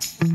thank you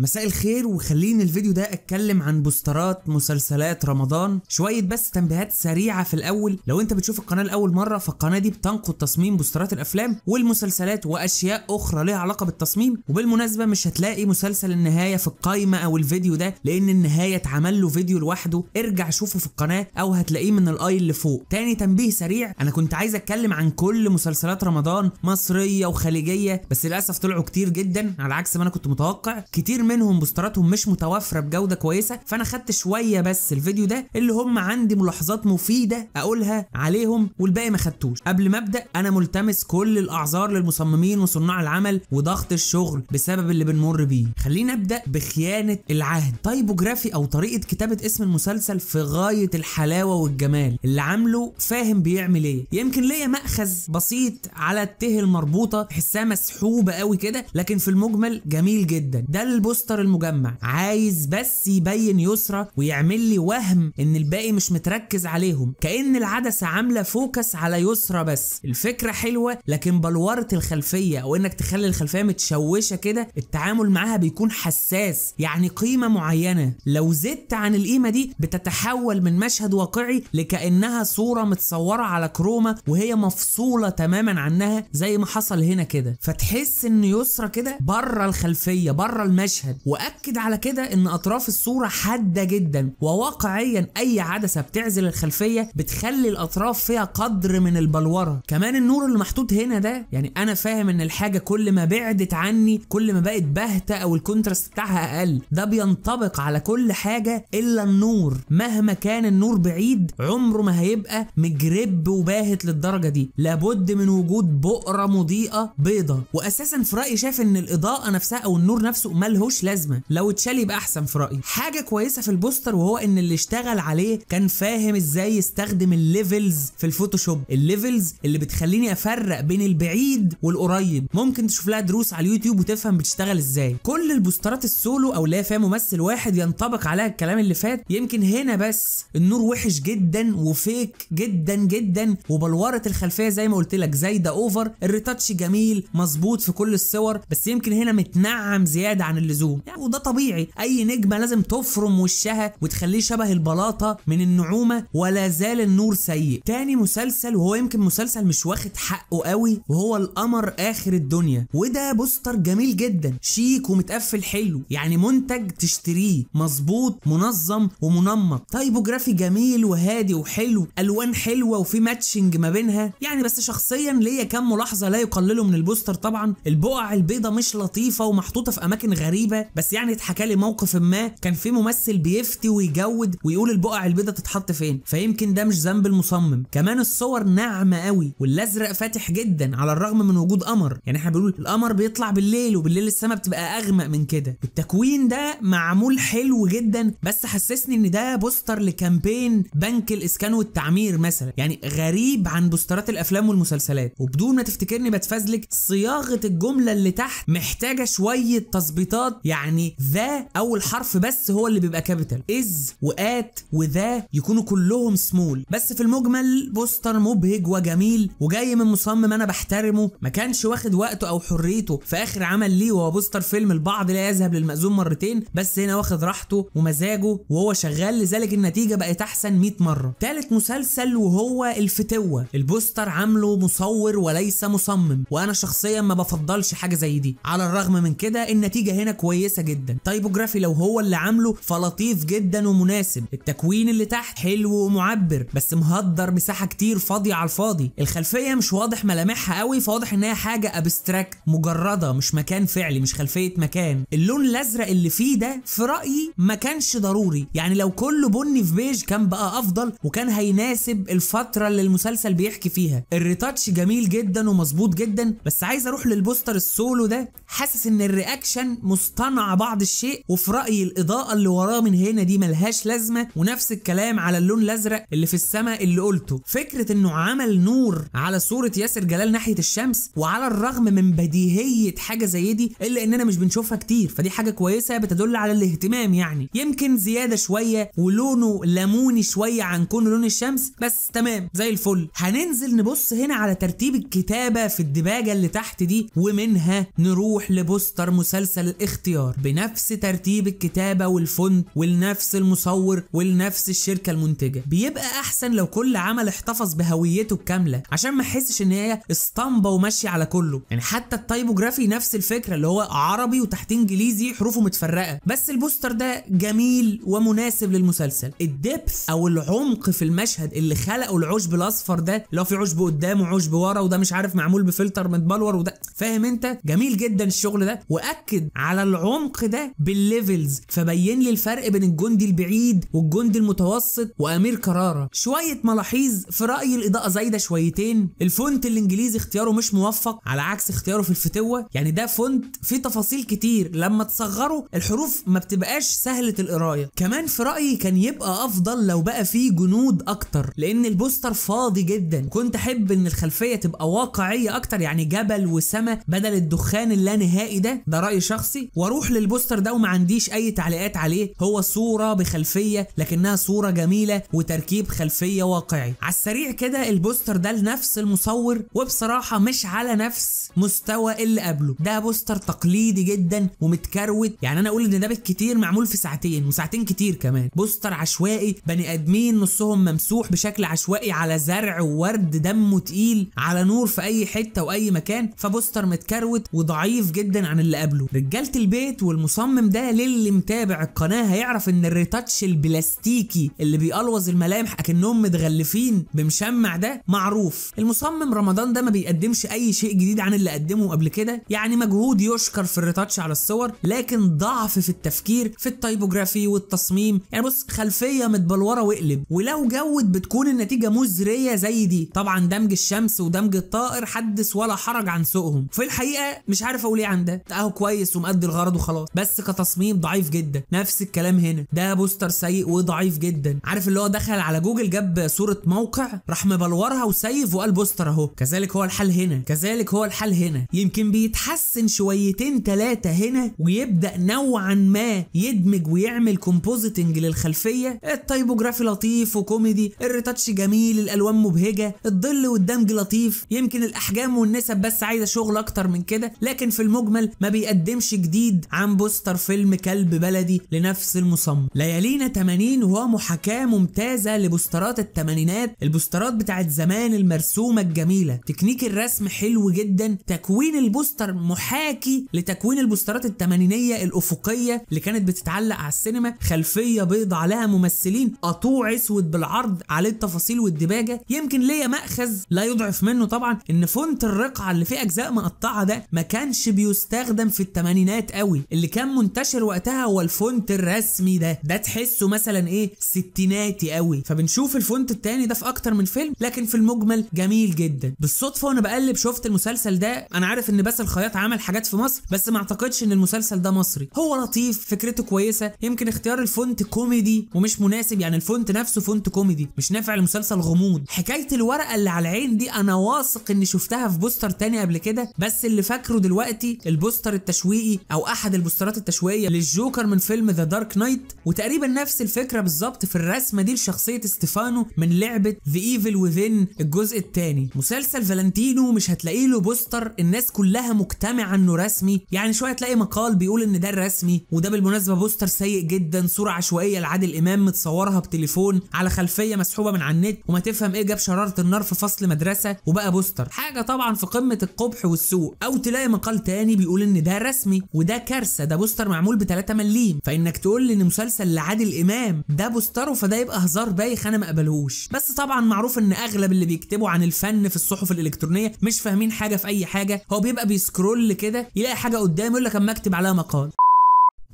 مساء الخير وخليني الفيديو ده اتكلم عن بوسترات مسلسلات رمضان شويه بس تنبيهات سريعه في الاول لو انت بتشوف القناه لاول مره فالقناه دي بتنقد تصميم بوسترات الافلام والمسلسلات واشياء اخرى ليها علاقه بالتصميم وبالمناسبه مش هتلاقي مسلسل النهايه في القايمه او الفيديو ده لان النهايه اتعمل له فيديو لوحده ارجع شوفه في القناه او هتلاقيه من الاي اللي فوق تاني تنبيه سريع انا كنت عايز اتكلم عن كل مسلسلات رمضان مصريه وخليجيه بس للاسف طلعوا كتير جدا على عكس ما انا كنت متوقع كتير منهم بوستراتهم مش متوفره بجوده كويسه فانا خدت شويه بس الفيديو ده اللي هم عندي ملاحظات مفيده اقولها عليهم والباقي ما خدتوش قبل ما ابدا انا ملتمس كل الاعذار للمصممين وصناع العمل وضغط الشغل بسبب اللي بنمر بيه خلينا ابدا بخيانه العهد تايبوجرافي او طريقه كتابه اسم المسلسل في غايه الحلاوه والجمال اللي عامله فاهم بيعمل ايه يمكن ليا ماخذ بسيط على الته المربوطه تحسها مسحوبه قوي كده لكن في المجمل جميل جدا ده البوست البوستر المجمع عايز بس يبين يسرى ويعمل لي وهم ان الباقي مش متركز عليهم كأن العدسة عاملة فوكس على يسرى بس الفكرة حلوة لكن بلورة الخلفية او انك تخلي الخلفية متشوشة كده التعامل معاها بيكون حساس يعني قيمة معينة لو زدت عن القيمة دي بتتحول من مشهد واقعي لكأنها صورة متصورة على كروما وهي مفصولة تماما عنها زي ما حصل هنا كده فتحس ان يسرى كده بره الخلفية بره المشهد المشهد واكد على كده ان اطراف الصوره حاده جدا وواقعيا اي عدسه بتعزل الخلفيه بتخلي الاطراف فيها قدر من البلوره كمان النور اللي محطوط هنا ده يعني انا فاهم ان الحاجه كل ما بعدت عني كل ما بقت باهته او الكونتراست بتاعها اقل ده بينطبق على كل حاجه الا النور مهما كان النور بعيد عمره ما هيبقى مجرب وباهت للدرجه دي لابد من وجود بؤره مضيئه بيضه واساسا في رايي شايف ان الاضاءه نفسها او النور نفسه ملهوش ملوش لازمه لو اتشال يبقى احسن في رايي حاجه كويسه في البوستر وهو ان اللي اشتغل عليه كان فاهم ازاي يستخدم الليفلز في الفوتوشوب الليفلز اللي بتخليني افرق بين البعيد والقريب ممكن تشوف لها دروس على اليوتيوب وتفهم بتشتغل ازاي كل البوسترات السولو او لا فيها ممثل واحد ينطبق عليها الكلام اللي فات يمكن هنا بس النور وحش جدا وفيك جدا جدا وبلوره الخلفيه زي ما قلت لك زايده اوفر الريتاتش جميل مظبوط في كل الصور بس يمكن هنا متنعم زياده عن اللزوم يعني وده طبيعي اي نجمه لازم تفرم وشها وتخليه شبه البلاطه من النعومه ولا زال النور سيء تاني مسلسل وهو يمكن مسلسل مش واخد حقه قوي وهو القمر اخر الدنيا وده بوستر جميل جدا شيك ومتقفل حلو يعني منتج تشتريه مظبوط منظم ومنمق تايبوجرافي جميل وهادي وحلو الوان حلوه وفي ماتشنج ما بينها يعني بس شخصيا ليا كام ملاحظه لا يقللوا من البوستر طبعا البقع البيضه مش لطيفه ومحطوطه في اماكن غريبه بس يعني اتحكى لي موقف ما كان في ممثل بيفتي ويجود ويقول البقع البيضه تتحط فين فيمكن ده مش ذنب المصمم كمان الصور ناعمه قوي والازرق فاتح جدا على الرغم من وجود قمر يعني احنا بنقول القمر بيطلع بالليل وبالليل السماء بتبقى اغمق من كده التكوين ده معمول حلو جدا بس حسسني ان ده بوستر لكامبين بنك الاسكان والتعمير مثلا يعني غريب عن بوسترات الافلام والمسلسلات وبدون ما تفتكرني بتفزلك صياغه الجمله اللي تحت محتاجه شويه تظبيطات يعني ذا اول حرف بس هو اللي بيبقى كابيتال از وات وذا يكونوا كلهم سمول بس في المجمل بوستر مبهج وجميل وجاي من مصمم انا بحترمه ما كانش واخد وقته او حريته في اخر عمل ليه وهو بوستر فيلم البعض لا يذهب للمأذون مرتين بس هنا واخد راحته ومزاجه وهو شغال لذلك النتيجه بقت احسن 100 مره تالت مسلسل وهو الفتوه البوستر عامله مصور وليس مصمم وانا شخصيا ما بفضلش حاجه زي دي على الرغم من كده النتيجه هنا كويسه كويسه جدا تايبوجرافي لو هو اللي عامله فلطيف جدا ومناسب التكوين اللي تحت حلو ومعبر بس مهدر مساحه كتير فاضيه على الفاضي الخلفيه مش واضح ملامحها قوي فواضح ان هي حاجه ابستراكت مجرده مش مكان فعلي مش خلفيه مكان اللون الازرق اللي فيه ده في رايي ما كانش ضروري يعني لو كله بني في بيج كان بقى افضل وكان هيناسب الفتره اللي المسلسل بيحكي فيها الريتاتش جميل جدا ومظبوط جدا بس عايز اروح للبوستر السولو ده حاسس ان الرياكشن مست صنع بعض الشيء وفي رايي الاضاءه اللي وراه من هنا دي ملهاش لازمه ونفس الكلام على اللون الازرق اللي في السماء اللي قلته فكره انه عمل نور على صوره ياسر جلال ناحيه الشمس وعلى الرغم من بديهيه حاجه زي دي الا اننا مش بنشوفها كتير فدي حاجه كويسه بتدل على الاهتمام يعني يمكن زياده شويه ولونه ليموني شويه عن كون لون الشمس بس تمام زي الفل هننزل نبص هنا على ترتيب الكتابه في الدباجه اللي تحت دي ومنها نروح لبوستر مسلسل الاختيار الاختيار بنفس ترتيب الكتابه والفونت ولنفس المصور ولنفس الشركه المنتجه بيبقى احسن لو كل عمل احتفظ بهويته الكامله عشان ما احسش ان هي اسطمبه وماشيه على كله يعني حتى التايبوجرافي نفس الفكره اللي هو عربي وتحت انجليزي حروفه متفرقه بس البوستر ده جميل ومناسب للمسلسل الدبث او العمق في المشهد اللي خلقه العشب الاصفر ده لو في عشب قدام وعشب ورا وده مش عارف معمول بفلتر متبلور وده فاهم انت جميل جدا الشغل ده واكد على بالعمق ده بالليفلز فبين لي الفرق بين الجندي البعيد والجندي المتوسط وامير كرارة شويه ملاحظ في رايي الاضاءه زايده شويتين الفونت الانجليزي اختياره مش موفق على عكس اختياره في الفتوه يعني ده فونت فيه تفاصيل كتير لما تصغره الحروف ما بتبقاش سهله القرايه كمان في رايي كان يبقى افضل لو بقى فيه جنود اكتر لان البوستر فاضي جدا كنت احب ان الخلفيه تبقى واقعيه اكتر يعني جبل وسما بدل الدخان اللانهائي ده ده راي شخصي بروح للبوستر ده وما عنديش اي تعليقات عليه هو صوره بخلفيه لكنها صوره جميله وتركيب خلفيه واقعي على السريع كده البوستر ده لنفس المصور وبصراحه مش على نفس مستوى اللي قبله ده بوستر تقليدي جدا ومتكروت يعني انا اقول ان ده بالكتير معمول في ساعتين وساعتين كتير كمان بوستر عشوائي بني ادمين نصهم ممسوح بشكل عشوائي على زرع وورد دمه تقيل على نور في اي حته واي مكان فبوستر متكروت وضعيف جدا عن اللي قبله رجاله البيت والمصمم ده للي متابع القناه هيعرف ان الريتاتش البلاستيكي اللي بيقلوظ الملامح اكنهم متغلفين بمشمع ده معروف المصمم رمضان ده ما بيقدمش اي شيء جديد عن اللي قدمه قبل كده يعني مجهود يشكر في الريتاتش على الصور لكن ضعف في التفكير في التايبوجرافي والتصميم يعني بص خلفيه متبلوره واقلب ولو جود بتكون النتيجه مزريه زي دي طبعا دمج الشمس ودمج الطائر حدث ولا حرج عن سوقهم في الحقيقه مش عارف اقول ايه عن ده اهو كويس ومأدي الغرض اتعرض وخلاص بس كتصميم ضعيف جدا نفس الكلام هنا ده بوستر سيء وضعيف جدا عارف اللي هو دخل على جوجل جاب صوره موقع راح مبلورها وسيف وقال بوستر اهو كذلك هو الحال هنا كذلك هو الحال هنا يمكن بيتحسن شويتين ثلاثه هنا ويبدا نوعا ما يدمج ويعمل كومبوزيتنج للخلفيه التايبوجرافي لطيف وكوميدي الريتاتش جميل الالوان مبهجه الظل والدمج لطيف يمكن الاحجام والنسب بس عايزه شغل اكتر من كده لكن في المجمل ما بيقدمش جديد جديد عن بوستر فيلم كلب بلدي لنفس المصمم ليالينا 80 وهو محاكاة ممتازة لبوسترات الثمانينات البوسترات بتاعت زمان المرسومة الجميلة تكنيك الرسم حلو جدا تكوين البوستر محاكي لتكوين البوسترات الثمانينية الأفقية اللي كانت بتتعلق على السينما خلفية بيضة عليها ممثلين قطوع أسود بالعرض عليه التفاصيل والدباجة يمكن ليا مأخذ لا يضعف منه طبعا إن فونت الرقعة اللي فيه أجزاء مقطعة ده ما كانش بيستخدم في الثمانينات قوي اللي كان منتشر وقتها هو الفونت الرسمي ده ده تحسه مثلا ايه ستيناتي قوي فبنشوف الفونت التاني ده في اكتر من فيلم لكن في المجمل جميل جدا بالصدفه وانا بقلب شفت المسلسل ده انا عارف ان باسل الخياط عمل حاجات في مصر بس ما اعتقدش ان المسلسل ده مصري هو لطيف فكرته كويسه يمكن اختيار الفونت كوميدي ومش مناسب يعني الفونت نفسه فونت كوميدي مش نافع لمسلسل غموض حكايه الورقه اللي على العين دي انا واثق اني شفتها في بوستر تاني قبل كده بس اللي فاكره دلوقتي البوستر التشويقي او احد البوسترات التشويقيه للجوكر من فيلم ذا دارك نايت وتقريبا نفس الفكره بالظبط في الرسمه دي لشخصيه ستيفانو من لعبه ذا ايفل وذين الجزء الثاني مسلسل فالنتينو مش هتلاقي له بوستر الناس كلها مجتمعه انه رسمي يعني شويه تلاقي مقال بيقول ان ده الرسمي وده بالمناسبه بوستر سيء جدا صوره عشوائيه لعادل امام متصورها بتليفون على خلفيه مسحوبه من على النت وما تفهم ايه جاب شراره النار في فصل مدرسه وبقى بوستر حاجه طبعا في قمه القبح والسوء او تلاقي مقال تاني بيقول ان ده رسمي وده كارثه ده بوستر معمول ب 3 مليم فانك تقول لي ان مسلسل لعادل امام ده بوستره فده يبقى هزار بايخ انا ما اقبلهوش بس طبعا معروف ان اغلب اللي بيكتبوا عن الفن في الصحف الالكترونيه مش فاهمين حاجه في اي حاجه هو بيبقى بيسكرول كده يلاقي حاجه قدامه يقول لك اما اكتب عليها مقال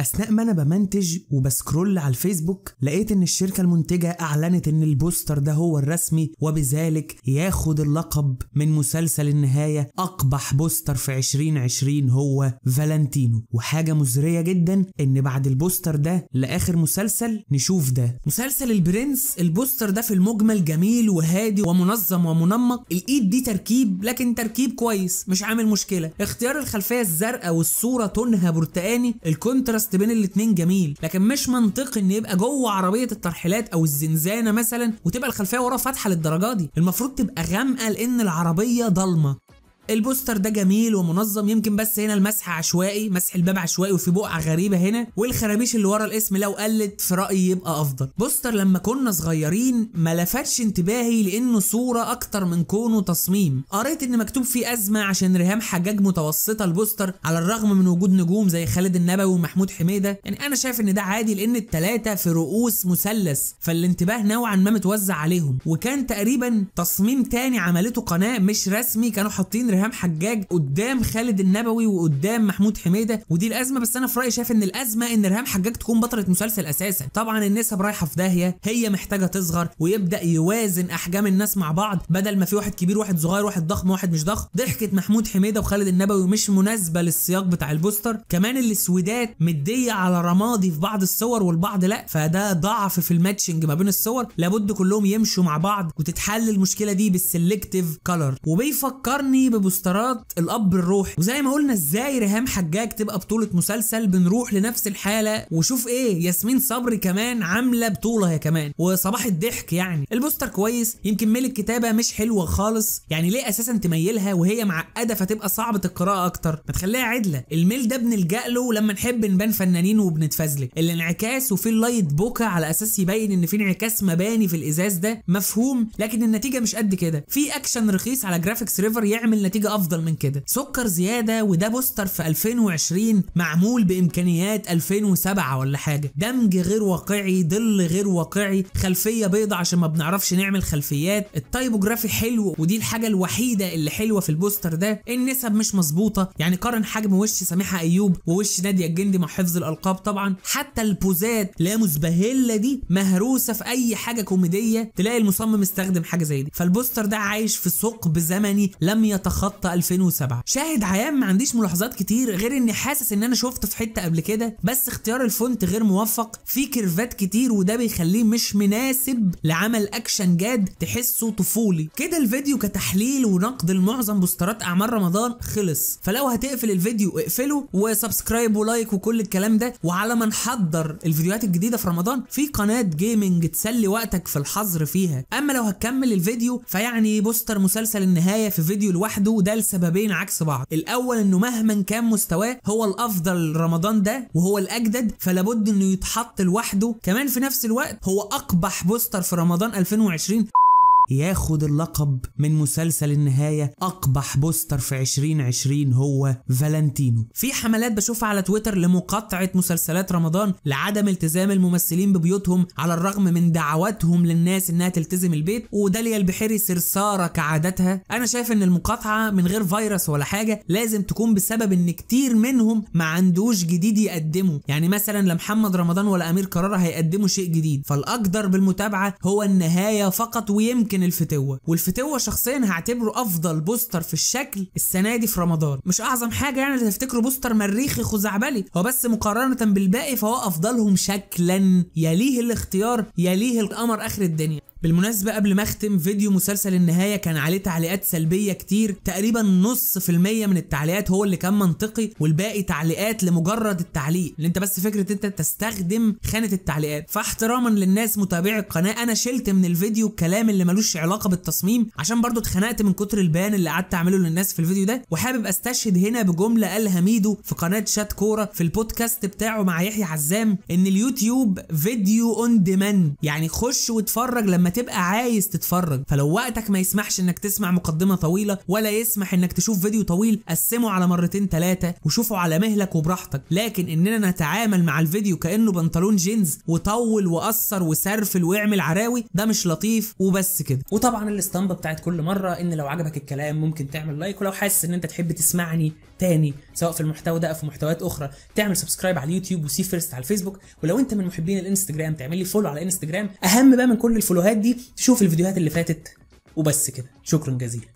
اثناء ما انا بمنتج وبسكرول على الفيسبوك لقيت ان الشركه المنتجه اعلنت ان البوستر ده هو الرسمي وبذلك ياخد اللقب من مسلسل النهايه اقبح بوستر في 2020 هو فالنتينو وحاجه مزريه جدا ان بعد البوستر ده لاخر مسلسل نشوف ده مسلسل البرنس البوستر ده في المجمل جميل وهادي ومنظم ومنمق الايد دي تركيب لكن تركيب كويس مش عامل مشكله اختيار الخلفيه الزرقاء والصوره تونها برتقاني الكونتراست كونتراست بين الاثنين جميل لكن مش منطقي ان يبقى جوه عربيه الترحيلات او الزنزانه مثلا وتبقى الخلفيه ورا فاتحه للدرجه دي المفروض تبقى غامقه لان العربيه ضلمه البوستر ده جميل ومنظم يمكن بس هنا المسح عشوائي مسح الباب عشوائي وفي بقعه غريبه هنا والخرابيش اللي ورا الاسم لو قلت في رايي يبقى افضل بوستر لما كنا صغيرين ما لفتش انتباهي لانه صوره اكتر من كونه تصميم قريت ان مكتوب فيه ازمه عشان ريهام حجاج متوسطه البوستر على الرغم من وجود نجوم زي خالد النبوي ومحمود حميده يعني انا شايف ان ده عادي لان التلاته في رؤوس مثلث فالانتباه نوعا ما متوزع عليهم وكان تقريبا تصميم تاني عملته قناه مش رسمي كانوا حاطين ريهام حجاج قدام خالد النبوي وقدام محمود حميده ودي الازمه بس انا في رايي شايف ان الازمه ان ريهام حجاج تكون بطله مسلسل اساسا طبعا النسب رايحه في داهيه هي محتاجه تصغر ويبدا يوازن احجام الناس مع بعض بدل ما في واحد كبير واحد صغير واحد ضخم واحد مش ضخم ضحكه محمود حميده وخالد النبوي مش مناسبه للسياق بتاع البوستر كمان السويدات مديه على رمادي في بعض الصور والبعض لا فده ضعف في الماتشنج ما بين الصور لابد كلهم يمشوا مع بعض وتتحل المشكله دي بالسلكتيف كلر وبيفكرني بب بوسترات الاب الروحي وزي ما قلنا ازاي ريهام حجاج تبقى بطوله مسلسل بنروح لنفس الحاله وشوف ايه ياسمين صبري كمان عامله بطوله يا كمان وصباح الضحك يعني البوستر كويس يمكن ميل الكتابه مش حلوه خالص يعني ليه اساسا تميلها وهي معقده فتبقى صعبه القراءه اكتر ما تخليها عدله الميل ده بنلجا له لما نحب نبان فنانين وبنتفزلك الانعكاس وفي اللايت بوكا على اساس يبين ان في انعكاس مباني في الازاز ده مفهوم لكن النتيجه مش قد كده في اكشن رخيص على جرافيكس ريفر يعمل نتيجة نتيجه افضل من كده سكر زياده وده بوستر في 2020 معمول بامكانيات 2007 ولا حاجه دمج غير واقعي ظل غير واقعي خلفيه بيضة عشان ما بنعرفش نعمل خلفيات التايبوجرافي حلو ودي الحاجه الوحيده اللي حلوه في البوستر ده النسب مش مظبوطه يعني قارن حجم وش سميحه ايوب ووش ناديه الجندي مع حفظ الالقاب طبعا حتى البوزات لا مزبهله دي مهروسه في اي حاجه كوميديه تلاقي المصمم استخدم حاجه زي دي فالبوستر ده عايش في ثقب زمني لم يتخ خط 2007 شاهد عيان ما عنديش ملاحظات كتير غير اني حاسس ان انا شفته في حته قبل كده بس اختيار الفونت غير موفق فيه كيرفات كتير وده بيخليه مش مناسب لعمل اكشن جاد تحسه طفولي كده الفيديو كتحليل ونقد لمعظم بوسترات اعمال رمضان خلص فلو هتقفل الفيديو اقفله وسبسكرايب ولايك وكل الكلام ده وعلى ما نحضر الفيديوهات الجديده في رمضان في قناه جيمنج تسلي وقتك في الحظر فيها اما لو هتكمل الفيديو فيعني بوستر مسلسل النهايه في فيديو لوحده عنده ده لسببين عكس بعض الاول انه مهما كان مستواه هو الافضل رمضان ده وهو الاجدد فلابد انه يتحط لوحده كمان في نفس الوقت هو اقبح بوستر في رمضان 2020 ياخد اللقب من مسلسل النهاية أقبح بوستر في 2020 هو فالنتينو في حملات بشوفها على تويتر لمقاطعة مسلسلات رمضان لعدم التزام الممثلين ببيوتهم على الرغم من دعواتهم للناس إنها تلتزم البيت وداليا البحيري سرسارة كعادتها أنا شايف إن المقاطعة من غير فيروس ولا حاجة لازم تكون بسبب إن كتير منهم ما عندوش جديد يقدمه يعني مثلا لا محمد رمضان ولا أمير قرار هيقدموا شيء جديد فالأقدر بالمتابعة هو النهاية فقط ويمكن ممكن الفتوه والفتوه شخصيا هعتبره افضل بوستر في الشكل السنه دي في رمضان مش اعظم حاجه يعني تفتكره بوستر مريخي خزعبلي هو بس مقارنه بالباقي فهو افضلهم شكلا يليه الاختيار يليه القمر اخر الدنيا بالمناسبة قبل ما اختم فيديو مسلسل النهاية كان عليه تعليقات سلبية كتير تقريبا نص في المية من التعليقات هو اللي كان منطقي والباقي تعليقات لمجرد التعليق اللي انت بس فكرة انت تستخدم خانة التعليقات فاحتراما للناس متابعي القناة انا شلت من الفيديو الكلام اللي ملوش علاقة بالتصميم عشان برضو اتخنقت من كتر البيان اللي قعدت اعمله للناس في الفيديو ده وحابب استشهد هنا بجملة قالها ميدو في قناة شات كورة في البودكاست بتاعه مع يحيى حزام ان اليوتيوب فيديو اون ديماند يعني خش واتفرج لما هتبقى عايز تتفرج فلو وقتك ما يسمحش انك تسمع مقدمه طويله ولا يسمح انك تشوف فيديو طويل قسمه على مرتين ثلاثه وشوفه على مهلك وبراحتك لكن اننا نتعامل مع الفيديو كانه بنطلون جينز وطول وقصر وسرفل واعمل عراوي ده مش لطيف وبس كده وطبعا الاسطمبه بتاعت كل مره ان لو عجبك الكلام ممكن تعمل لايك ولو حاسس ان انت تحب تسمعني تاني سواء في المحتوى ده او في محتويات اخرى تعمل سبسكرايب على اليوتيوب وسي فيرست على الفيسبوك ولو انت من محبين الانستجرام تعمل لي فولو على الانستجرام اهم بقى من كل الفولوهات دي تشوف الفيديوهات اللي فاتت وبس كده شكرا جزيلا